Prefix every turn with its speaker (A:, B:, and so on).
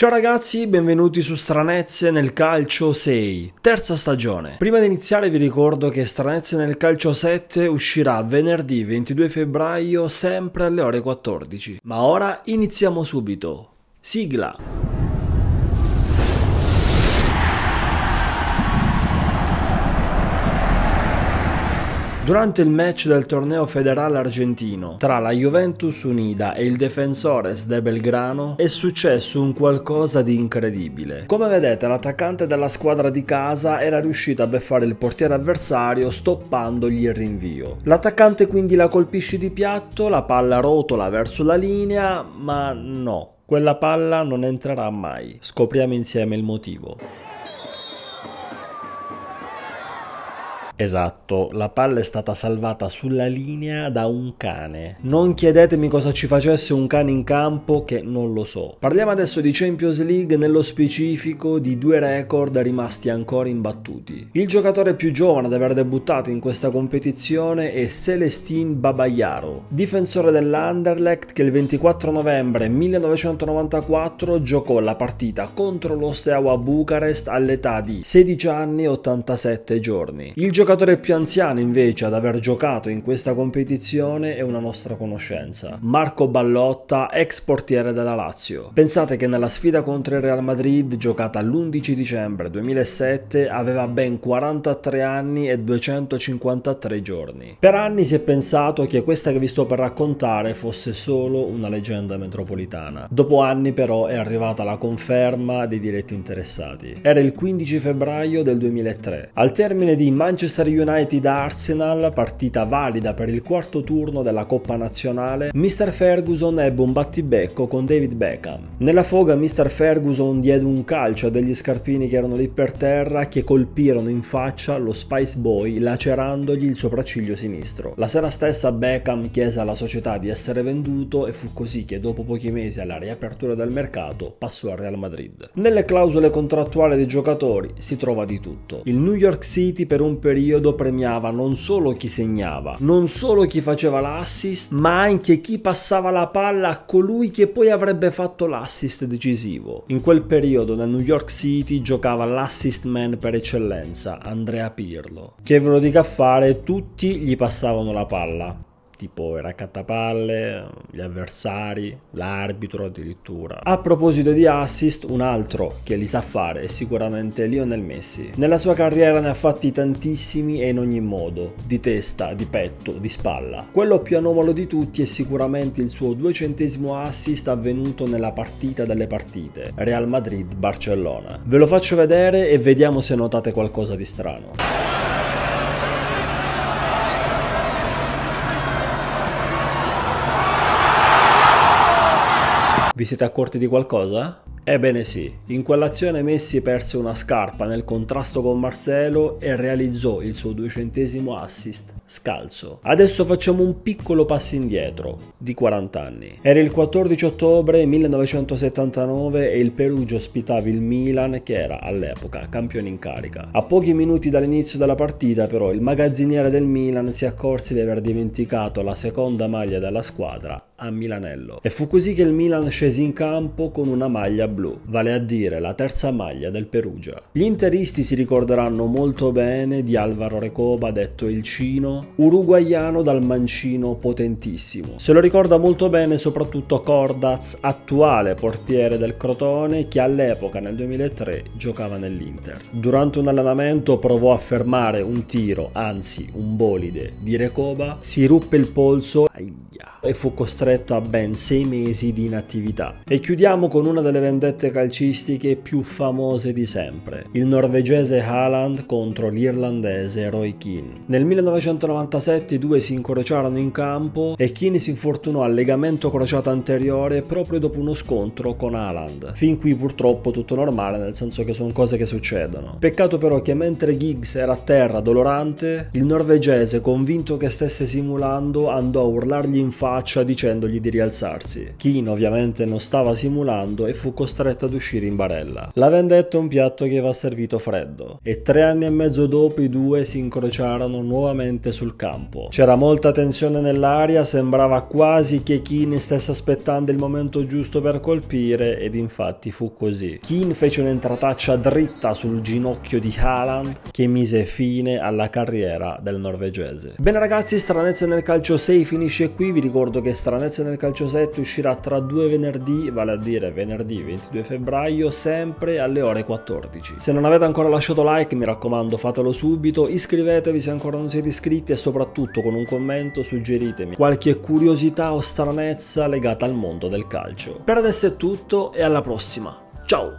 A: Ciao ragazzi, benvenuti su Stranezze nel Calcio 6, terza stagione. Prima di iniziare vi ricordo che Stranezze nel Calcio 7 uscirà venerdì 22 febbraio sempre alle ore 14. Ma ora iniziamo subito. Sigla! Durante il match del torneo federale argentino tra la Juventus Unida e il Defensores de Belgrano è successo un qualcosa di incredibile. Come vedete l'attaccante della squadra di casa era riuscito a beffare il portiere avversario stoppandogli il rinvio. L'attaccante quindi la colpisce di piatto, la palla rotola verso la linea, ma no, quella palla non entrerà mai. Scopriamo insieme il motivo. Esatto, la palla è stata salvata sulla linea da un cane. Non chiedetemi cosa ci facesse un cane in campo che non lo so. Parliamo adesso di Champions League, nello specifico di due record rimasti ancora imbattuti. Il giocatore più giovane ad aver debuttato in questa competizione è Celestin Babayaro, difensore dell'Anderlecht che il 24 novembre 1994 giocò la partita contro lo Steaua Bucarest all'età di 16 anni e 87 giorni. Il giocatore giocatore più anziano invece ad aver giocato in questa competizione è una nostra conoscenza, Marco Ballotta, ex portiere della Lazio. Pensate che nella sfida contro il Real Madrid, giocata l'11 dicembre 2007, aveva ben 43 anni e 253 giorni. Per anni si è pensato che questa che vi sto per raccontare fosse solo una leggenda metropolitana. Dopo anni però è arrivata la conferma dei diretti interessati. Era il 15 febbraio del 2003. Al termine di Manchester Manchester United Arsenal, partita valida per il quarto turno della Coppa Nazionale, Mr. Ferguson ebbe un battibecco con David Beckham. Nella foga Mr. Ferguson diede un calcio a degli scarpini che erano lì per terra che colpirono in faccia lo Spice Boy lacerandogli il sopracciglio sinistro. La sera stessa Beckham chiese alla società di essere venduto e fu così che dopo pochi mesi alla riapertura del mercato passò al Real Madrid. Nelle clausole contrattuali dei giocatori si trova di tutto. Il New York City per un periodo periodo premiava non solo chi segnava, non solo chi faceva l'assist, ma anche chi passava la palla a colui che poi avrebbe fatto l'assist decisivo. In quel periodo nel New York City giocava l'assist man per eccellenza, Andrea Pirlo, che ve lo dica a fare, tutti gli passavano la palla tipo i catapalle, gli avversari, l'arbitro addirittura. A proposito di assist, un altro che li sa fare è sicuramente Lionel Messi. Nella sua carriera ne ha fatti tantissimi e in ogni modo, di testa, di petto, di spalla. Quello più anomalo di tutti è sicuramente il suo duecentesimo assist avvenuto nella partita delle partite, Real Madrid-Barcellona. Ve lo faccio vedere e vediamo se notate qualcosa di strano. Vi siete accorti di qualcosa? Ebbene sì, in quell'azione Messi perse una scarpa nel contrasto con Marcelo e realizzò il suo duecentesimo assist scalzo. Adesso facciamo un piccolo passo indietro di 40 anni. Era il 14 ottobre 1979 e il Perugia ospitava il Milan che era all'epoca campione in carica. A pochi minuti dall'inizio della partita però il magazziniere del Milan si accorse di aver dimenticato la seconda maglia della squadra a Milanello e fu così che il Milan scese in campo con una maglia blu, vale a dire la terza maglia del Perugia. Gli interisti si ricorderanno molto bene di Alvaro Recoba detto il Cino mancino uruguaiano dal mancino potentissimo. Se lo ricorda molto bene soprattutto Cordaz, attuale portiere del Crotone, che all'epoca nel 2003 giocava nell'Inter. Durante un allenamento provò a fermare un tiro, anzi un bolide, di Recoba, si ruppe il polso Aia. E fu costretto a ben sei mesi di inattività. E chiudiamo con una delle vendette calcistiche più famose di sempre, il norvegese Haaland contro l'irlandese Roy Keane. Nel 1997 i due si incrociarono in campo e Keane si infortunò al legamento crociato anteriore proprio dopo uno scontro con Haaland. Fin qui purtroppo tutto normale, nel senso che sono cose che succedono. Peccato però che mentre Giggs era a terra dolorante, il norvegese convinto che stesse simulando andò a urlare urlargli in faccia dicendogli di rialzarsi. Keen ovviamente non stava simulando e fu costretto ad uscire in barella. La vendetta è un piatto che va servito freddo e tre anni e mezzo dopo i due si incrociarono nuovamente sul campo. C'era molta tensione nell'aria, sembrava quasi che Keen stesse aspettando il momento giusto per colpire ed infatti fu così. Keen fece un'entrataccia dritta sul ginocchio di Haaland che mise fine alla carriera del norvegese. Bene ragazzi, stranezze nel calcio 6 finisce amici qui, vi ricordo che Stranezze nel Calcio 7 uscirà tra due venerdì, vale a dire venerdì 22 febbraio, sempre alle ore 14. Se non avete ancora lasciato like, mi raccomando, fatelo subito, iscrivetevi se ancora non siete iscritti e soprattutto con un commento suggeritemi qualche curiosità o stranezza legata al mondo del calcio. Per adesso è tutto e alla prossima. Ciao!